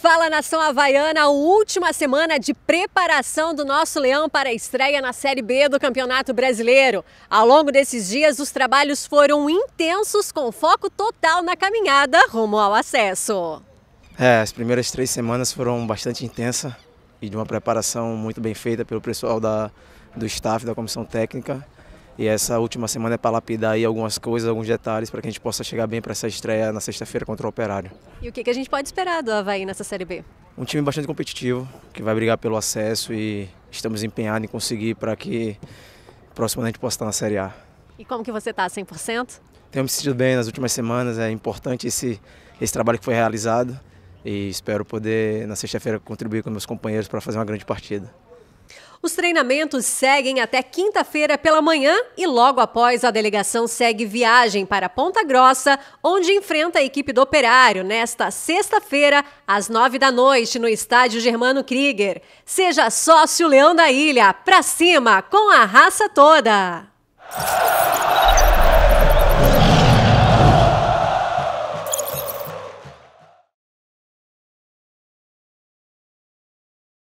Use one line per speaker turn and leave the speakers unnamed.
Fala nação havaiana, a última semana de preparação do nosso leão para a estreia na Série B do Campeonato Brasileiro. Ao longo desses dias, os trabalhos foram intensos, com foco total na caminhada rumo ao acesso.
É, as primeiras três semanas foram bastante intensas e de uma preparação muito bem feita pelo pessoal da, do staff da comissão técnica. E essa última semana é para lapidar aí algumas coisas, alguns detalhes, para que a gente possa chegar bem para essa estreia na sexta-feira contra o Operário.
E o que, a gente pode esperar do Havaí nessa Série B?
Um time bastante competitivo, que vai brigar pelo acesso e estamos empenhados em conseguir para que próximo a gente possa estar na Série A.
E como que você está, 100%?
Tenho me sentido bem nas últimas semanas, é importante esse, esse trabalho que foi realizado e espero poder na sexta-feira contribuir com meus companheiros para fazer uma grande partida.
Os treinamentos seguem até quinta-feira pela manhã e logo após a delegação segue viagem para Ponta Grossa, onde enfrenta a equipe do Operário nesta sexta-feira, às nove da noite, no estádio Germano Krieger. Seja sócio Leão da Ilha, pra cima, com a raça toda!